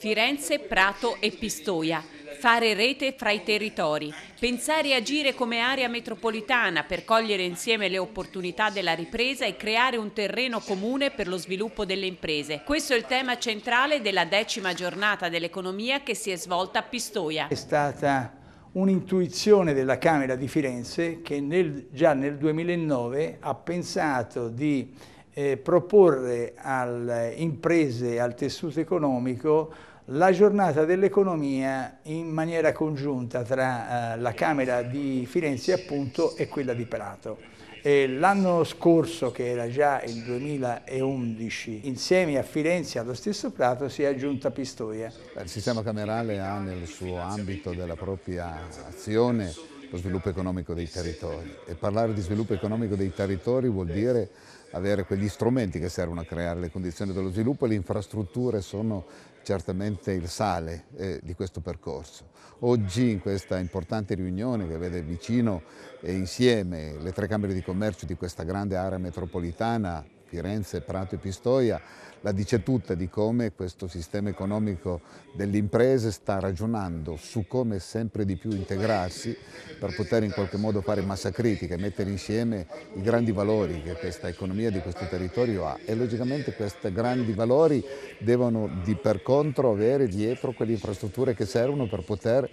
Firenze, Prato e Pistoia. Fare rete fra i territori, pensare e agire come area metropolitana per cogliere insieme le opportunità della ripresa e creare un terreno comune per lo sviluppo delle imprese. Questo è il tema centrale della decima giornata dell'economia che si è svolta a Pistoia. È stata un'intuizione della Camera di Firenze che nel, già nel 2009 ha pensato di eh, proporre alle imprese, al tessuto economico, la giornata dell'economia in maniera congiunta tra eh, la Camera di Firenze appunto e quella di Prato. L'anno scorso, che era già il 2011, insieme a Firenze allo stesso Prato si è aggiunta Pistoia. Il sistema camerale ha nel suo ambito della propria azione lo sviluppo economico dei territori e parlare di sviluppo economico dei territori vuol dire avere quegli strumenti che servono a creare le condizioni dello sviluppo e le infrastrutture sono certamente il sale eh, di questo percorso. Oggi in questa importante riunione che vede vicino e insieme le tre Camere di Commercio di questa grande area metropolitana, Firenze, Prato e Pistoia, la dice tutta di come questo sistema economico delle imprese sta ragionando su come sempre di più integrarsi per poter in qualche modo fare massa critica e mettere insieme i grandi valori che questa economia di questo territorio ha e logicamente questi grandi valori devono di per contro avere dietro quelle infrastrutture che servono per poter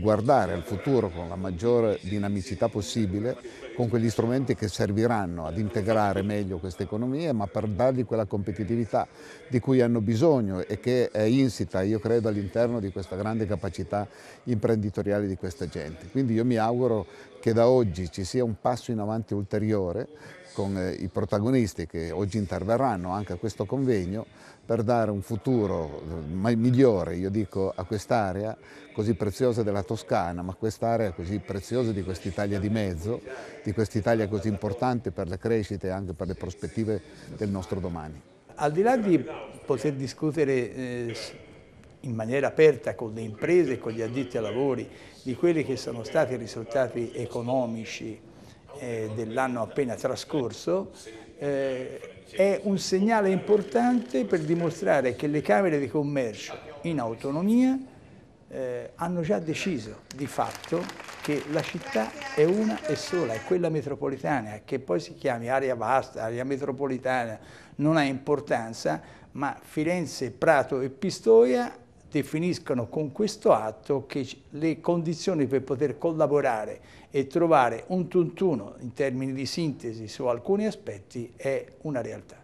guardare al futuro con la maggiore dinamicità possibile, con quegli strumenti che serviranno ad integrare meglio queste economie, ma per dargli quella competitività capacità di cui hanno bisogno e che è insita, io credo, all'interno di questa grande capacità imprenditoriale di questa gente. Quindi io mi auguro che da oggi ci sia un passo in avanti ulteriore con eh, i protagonisti che oggi interverranno anche a questo convegno per dare un futuro eh, migliore, io dico, a quest'area così preziosa della Toscana, ma quest'area così preziosa di quest'Italia di mezzo, di quest'Italia così importante per la crescita e anche per le prospettive del nostro domani al di là di poter discutere eh, in maniera aperta con le imprese, e con gli addetti ai lavori, di quelli che sono stati i risultati economici eh, dell'anno appena trascorso, eh, è un segnale importante per dimostrare che le Camere di Commercio in autonomia eh, hanno già deciso di fatto che la città è una e sola, è quella metropolitana, che poi si chiami area vasta, area metropolitana, non ha importanza, ma Firenze, Prato e Pistoia definiscono con questo atto che le condizioni per poter collaborare e trovare un tuntuno in termini di sintesi su alcuni aspetti è una realtà.